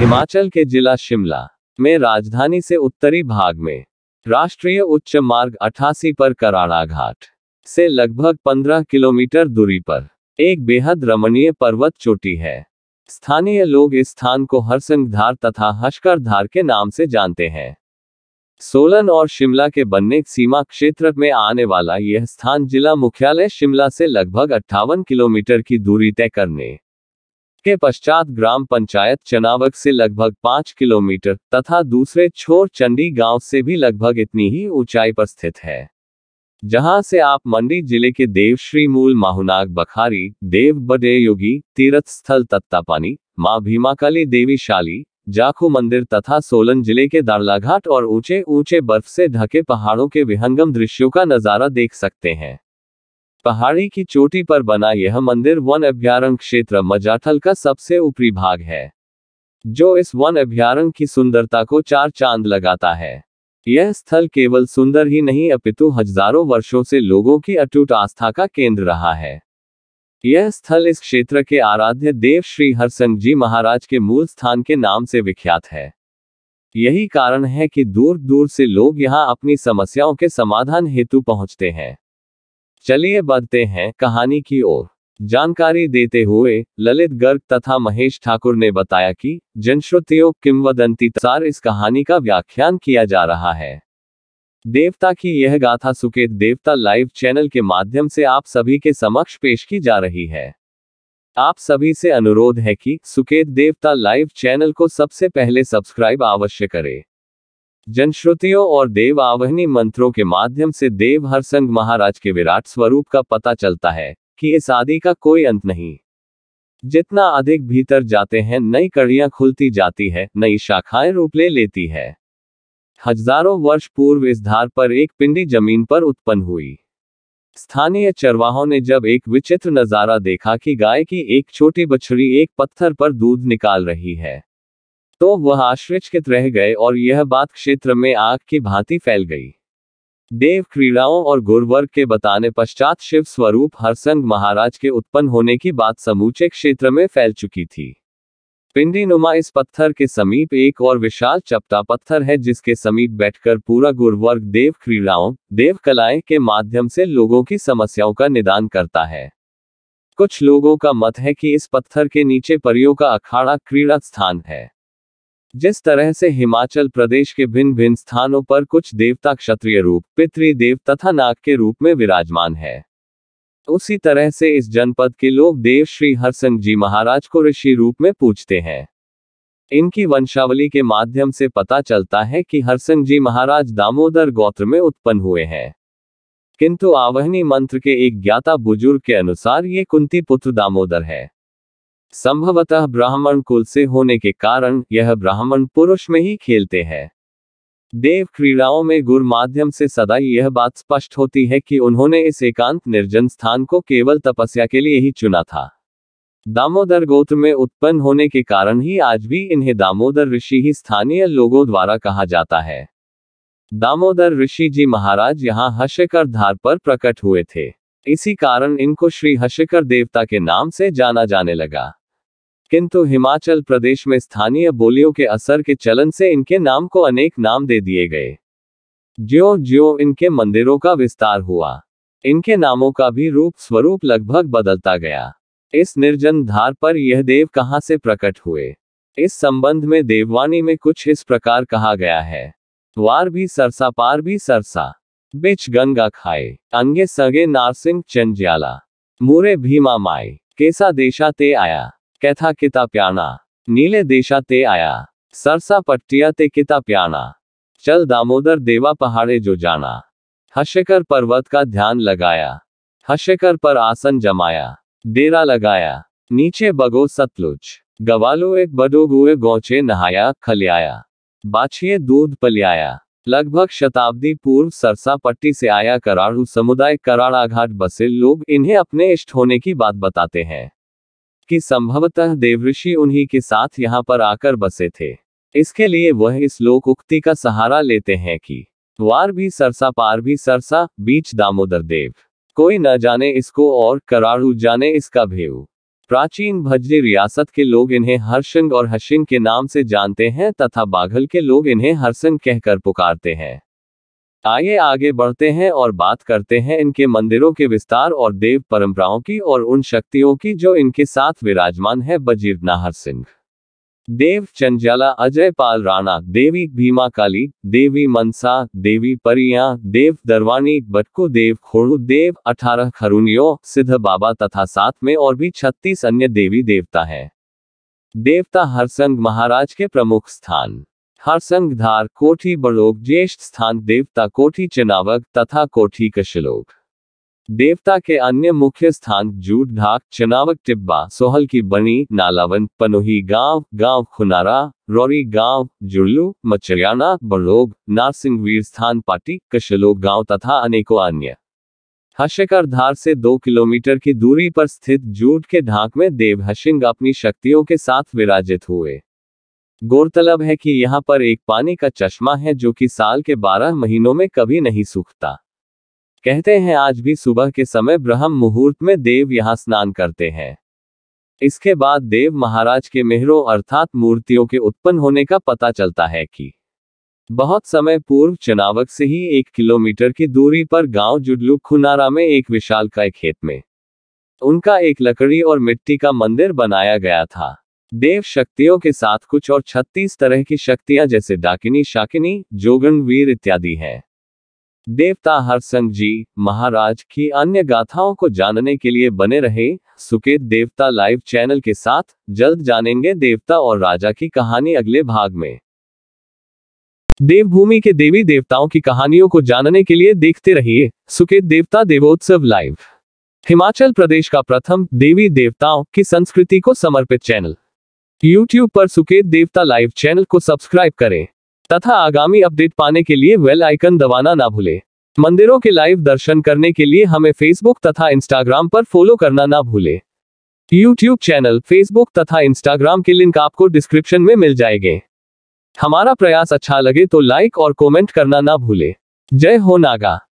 हिमाचल के जिला शिमला में राजधानी से उत्तरी भाग में राष्ट्रीय उच्च मार्ग 88 पर कराड़ा घाट से लगभग 15 किलोमीटर दूरी पर एक बेहद रमणीय पर्वत चोटी है स्थानीय लोग इस स्थान को हरसंग धार तथा हशकर धार के नाम से जानते हैं सोलन और शिमला के बनने सीमा क्षेत्र में आने वाला यह स्थान जिला मुख्यालय शिमला से लगभग अट्ठावन किलोमीटर की दूरी तय करने के पश्चात ग्राम पंचायत चनावक से लगभग पांच किलोमीटर तथा दूसरे छोर चंडी गांव से भी लगभग इतनी ही ऊंचाई पर स्थित है जहां से आप मंडी जिले के देवश्री मूल माहुनाग बखारी देव बडे योगी तीर्थ स्थल तत्तापानी माँ भीमाकाली देवी शाली जाखू मंदिर तथा सोलन जिले के दारलाघाट और ऊंचे ऊंचे बर्फ से ढके पहाड़ों के विहंगम दृश्यों का नजारा देख सकते हैं पहाड़ी की चोटी पर बना यह मंदिर वन अभ्यारण क्षेत्र मजाथल का सबसे ऊपरी भाग है जो इस वन अभ्यारण की सुंदरता को चार चांद लगाता है यह स्थल केवल सुंदर ही नहीं अपितु हजारों वर्षों से लोगों की अटूट आस्था का केंद्र रहा है यह स्थल इस क्षेत्र के आराध्य देव श्री हरसंग जी महाराज के मूल स्थान के नाम से विख्यात है यही कारण है कि दूर दूर से लोग यहाँ अपनी समस्याओं के समाधान हेतु पहुंचते हैं चलिए बढ़ते हैं कहानी की ओर जानकारी देते हुए ललित गर्ग तथा महेश ठाकुर ने बताया कि जनश्रुतियों किंवदंती सार इस कहानी का व्याख्यान किया जा रहा है देवता की यह गाथा सुकेत देवता लाइव चैनल के माध्यम से आप सभी के समक्ष पेश की जा रही है आप सभी से अनुरोध है कि सुकेत देवता लाइव चैनल को सबसे पहले सब्सक्राइब अवश्य करें जनश्रुतियों और देव आवहनी मंत्रों के माध्यम से देव हरसंग महाराज के विराट स्वरूप का पता चलता है कि इस आदि का कोई अंत नहीं जितना अधिक भीतर जाते हैं नई कड़ियां खुलती जाती है नई शाखाएं रूप ले लेती है हजारों वर्ष पूर्व इस धार पर एक पिंडी जमीन पर उत्पन्न हुई स्थानीय चरवाहों ने जब एक विचित्र नजारा देखा कि गाय की एक छोटी बछड़ी एक पत्थर पर दूध निकाल रही है तो वह आश्चर्यचकित रह गए और यह बात क्षेत्र में आग की भांति फैल गई देव क्रीड़ाओं और गुरुवर्ग के बताने पश्चात शिव स्वरूप हरसंग महाराज के उत्पन्न होने की बात समूचे क्षेत्र में फैल चुकी थी पिंडी नुमा इस पत्थर के समीप एक और विशाल चपटा पत्थर है जिसके समीप बैठकर पूरा गुरुवर्ग देव क्रीड़ाओं देव कलाएं के माध्यम से लोगों की समस्याओं का निदान करता है कुछ लोगों का मत है कि इस पत्थर के नीचे परियों का अखाड़ा क्रीड़ा स्थान है जिस तरह से हिमाचल प्रदेश के भिन्न भिन्न स्थानों पर कुछ देवता क्षत्रिय रूप पितृदेव तथा नाग के रूप में विराजमान है उसी तरह से इस जनपद के लोग देव श्री हरसंग जी महाराज को ऋषि रूप में पूछते हैं इनकी वंशावली के माध्यम से पता चलता है कि हरसंग जी महाराज दामोदर गोत्र में उत्पन्न हुए हैं किंतु आवहनी मंत्र के एक ज्ञाता बुजुर्ग के अनुसार ये कुंती पुत्र दामोदर है संभवतः ब्राह्मण कुल से होने के कारण यह ब्राह्मण पुरुष में ही खेलते हैं देव क्रीड़ाओं में गुर माध्यम से सदा यह बात स्पष्ट होती है कि उन्होंने इस एकांत निर्जन स्थान को केवल तपस्या के लिए ही चुना था दामोदर गोत्र में उत्पन्न होने के कारण ही आज भी इन्हें दामोदर ऋषि ही स्थानीय लोगों द्वारा कहा जाता है दामोदर ऋषि जी महाराज यहाँ हशेकर धार पर प्रकट हुए थे इसी कारण इनको श्री हशेकर देवता के नाम से जाना जाने लगा किंतु हिमाचल प्रदेश में स्थानीय बोलियों के असर के चलन से इनके नाम को अनेक नाम दे दिए गए ज्यो ज्यो इनके मंदिरों का विस्तार हुआ इनके नामों का भी रूप स्वरूप लगभग बदलता गया इस निर्जन धार पर यह देव कहाँ से प्रकट हुए इस संबंध में देववाणी में कुछ इस प्रकार कहा गया है वार भी सरसा पार भी सरसा बिच गंगा खाए अंगे सगे नारसिंह चंज्याला मूरे भीमा माए कैसा देशा ते आया कैथा किता प्याना नीले देशा ते आया सरसा पट्टिया ते किता प्याना चल दामोदर देवा पहाड़े जो जाना हशेकर पर्वत का ध्यान लगाया हशेकर पर आसन जमाया डेरा लगाया नीचे बगो सतलुज गवालो एक बडो गुए गौचे नहाया खलियाया बाछिए दूध पलियाया लगभग शताब्दी पूर्व सरसा पट्टी से आया कराड़ू समुदाय कराड़ाघाट बसे लोग इन्हें अपने इष्ट होने की बात बताते हैं कि संभवतः देवऋषि उन्हीं के साथ यहाँ पर आकर बसे थे इसके लिए वह इस लोक उक्ति का सहारा लेते हैं कि वार भी सरसा पार भी सरसा बीच दामोदर देव कोई न जाने इसको और करारू जाने इसका भेव प्राचीन भज्जी रियासत के लोग इन्हें हर्षंग और हशिंग के नाम से जानते हैं तथा बाघल के लोग इन्हें हर्सन कहकर पुकारते हैं आइए आगे बढ़ते हैं और बात करते हैं इनके मंदिरों के विस्तार और देव परंपराओं की और उन शक्तियों की जो इनके साथ विराजमान है बजीर नाहर सिंह देव चंजाला अजय पाल राणा देवी भीमा काली देवी मनसा देवी परिया देव दरवानी बटकू देव खोड़ू देव अठारह खरुनियो सिद्ध बाबा तथा साथ में और भी छत्तीस अन्य देवी देवता हैं देवता हरसंग महाराज के प्रमुख स्थान हरसंग धार कोठी बड़ोग ज्येष्ठ स्थान देवता कोठी चनावक तथा कोठी कशलोक देवता के अन्य मुख्य स्थान जूट ढाक चनावक टिब्बा सोहल की बनी नालावन पनोही गांव गांव खुनारा रोरी गांव जुड़लू मचरियाना बड़ोग नारसिंहवीर स्थान पाटी कशलोक गांव तथा अनेकों अन्य हशकर धार से दो किलोमीटर की दूरी पर स्थित जूट के ढाक में देव हशिंग अपनी शक्तियों के साथ विराजित हुए गौरतलब है कि यहाँ पर एक पानी का चश्मा है जो कि साल के बारह महीनों में कभी नहीं सूखता कहते हैं आज भी सुबह के समय ब्रह्म मुहूर्त में देव यहाँ स्नान करते हैं इसके बाद देव महाराज के मेहरों अर्थात मूर्तियों के उत्पन्न होने का पता चलता है कि बहुत समय पूर्व चनावक से ही एक किलोमीटर की दूरी पर गांव जुडलू खुनारा में एक विशाल का खेत में उनका एक लकड़ी और मिट्टी का मंदिर बनाया गया था देव शक्तियों के साथ कुछ और छत्तीस तरह की शक्तियां जैसे डाकिनी शाकिनी जोगन वीर इत्यादि हैं देवता हरसंग जी महाराज की अन्य गाथाओं को जानने के लिए बने रहे सुकेत देवता लाइव चैनल के साथ जल्द जानेंगे देवता और राजा की कहानी अगले भाग में देवभूमि के देवी देवताओं की कहानियों को जानने के लिए देखते रहिए सुकेत देवता देवोत्सव लाइव हिमाचल प्रदेश का प्रथम देवी देवताओं की संस्कृति को समर्पित चैनल YouTube पर सुकेत देवता लाइव चैनल को सब्सक्राइब करें तथा आगामी अपडेट पाने के लिए वेल आइकन दबाना ना भूलें मंदिरों के लाइव दर्शन करने के लिए हमें फेसबुक तथा इंस्टाग्राम पर फॉलो करना ना भूलें यूट्यूब चैनल फेसबुक तथा इंस्टाग्राम के लिंक आपको डिस्क्रिप्शन में मिल जाएंगे हमारा प्रयास अच्छा लगे तो लाइक और कॉमेंट करना ना भूलें जय हो नागा